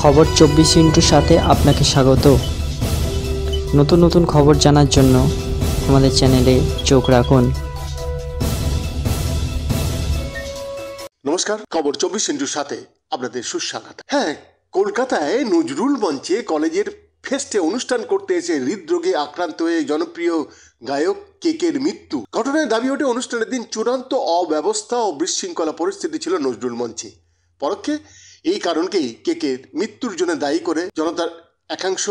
খবর চব্বিশ ইন্টুর সাথে আপনাকে স্বাগত নতুন নতুন খবর জানার জন্য আমাদের চ্যানেলে চোখ রাখুন নমস্কার খবর চব্বিশ ইন্টুর সাথে আপনাদের সুস্বাগত হ্যাঁ কলকাতায় নজরুল মঞ্চে কলেজের ফেস্টে অনুষ্ঠান করতে এসে হৃদরোগে আক্রান্ত হয়ে জনপ্রিয় গায়ক কেকের মৃত্যু ঘটনায় দাবি ওঠে অনুষ্ঠানের দিন চূড়ান্ত অব্যবস্থা ও বিশৃঙ্খলা পরিস্থিতি ছিল নজরুল মঞ্চে পরক্ষে এই কারণকেই কেকে মৃত্যুর জন্য দায়ী করে জনতার একাংশ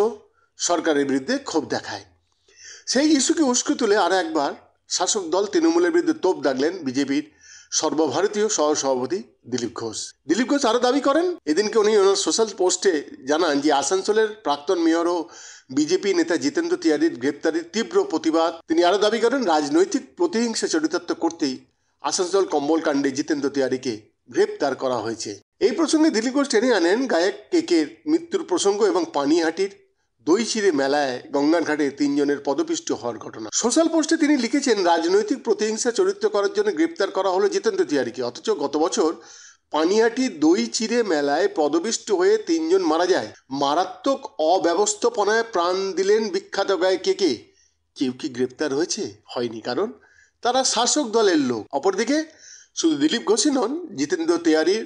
সরকারের বিরুদ্ধে ক্ষোভ দেখায় সেই ইস্যুকে উস্কে তুলে আর একবার শাসক দল তৃণমূলের বিরুদ্ধে তোপ দাগলেন বিজেপির সর্বভারতীয় সহসভাপতি দিলীপ ঘোষ দিলীপ ঘোষ আরও দাবি করেন এদিনকে উনি ওনার সোশ্যাল পোস্টে জানান যে আসানসোলের প্রাক্তন মেয়র ও বিজেপি নেতা জিতেন্দ্র তিয়ারির গ্রেপ্তারির তীব্র প্রতিবাদ তিনি আরও দাবি করেন রাজনৈতিক প্রতিহিংসা চরিতার্থ করতেই আসানসোল কম্বলকাণ্ডে জিতেন্দ্র তিয়ারিকে গ্রেপ্তার করা হয়েছে এই প্রসঙ্গে দিলীপ ঘোষ টেনে আনেন গায়ক কেকের মৃত্যুর প্রসঙ্গ এবং পানিহাটির দই চিড়ে মেলায় গঙ্গার ঘাটে তিনজনের পদপিষ্ট হওয়ার ঘটনা সোশ্যাল পোস্টে তিনি লিখেছেন রাজনৈতিক প্রতিহিংসা চরিত্র করার জন্য গ্রেপ্তার করা হলো জিতেন্দ্র তিয়ারিকে অথচ গত বছর পানিহাটি দই চিড়ে মেলায় পদপিষ্ট হয়ে তিনজন মারা যায় মারাত্মক অব্যবস্থাপনায় প্রাণ দিলেন বিখ্যাত গায়ে কে কে কেউ কি গ্রেপ্তার হয়েছে হয়নি কারণ তারা শাসক দলের লোক অপরদিকে শুধু দিলীপ ঘোষই নন জিতেন্দ্র তেয়ারির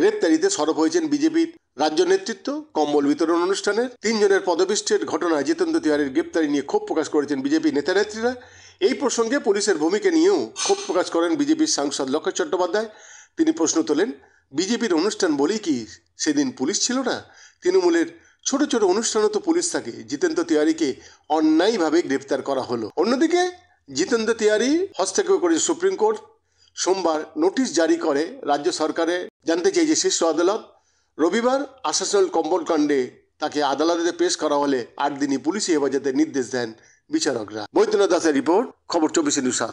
গ্রেপ্তারিতে সরব হয়েছেন বিজেপির রাজ্য নেতৃত্ব কম্বল বিতরণ অনুষ্ঠানের তিনজনের পদবিষ্ঠের ঘটনায় জিতেন্দ্র তিওয়ারির গ্রেপ্তারি নিয়ে ক্ষোভ প্রকাশ করেছেন বিজেপি নেতানেত্রীরা এই প্রসঙ্গে পুলিশের ভূমিকা নিয়েও ক্ষোভ প্রকাশ করেন বিজেপির সাংসদ লক্ষ্য চট্টোপাধ্যায় তিনি প্রশ্ন তোলেন বিজেপির অনুষ্ঠান বলেই কি সেদিন পুলিশ ছিল না তৃণমূলের ছোট ছোট অনুষ্ঠানও তো পুলিশ থাকে জিতেন্দ্র তিওয়ারিকে অন্যায়ভাবে গ্রেপ্তার করা হলো অন্যদিকে জিতেন্দ্র তিওয়ারি হস্তক্ষেপ করেছে সুপ্রিম কোর্ট সোমবার নোটিশ জারি করে রাজ্য সরকারে জানতে যে শীর্ষ আদালত রবিবার আসানসোল কম্পনকাণ্ডে তাকে আদালতে পেশ করা হলে আট দিনই পুলিশি হেফাজতের নির্দেশ দেন বিচারকরা বৈদ্যনাথ দাসের রিপোর্ট খবর চব্বিশে নিউজ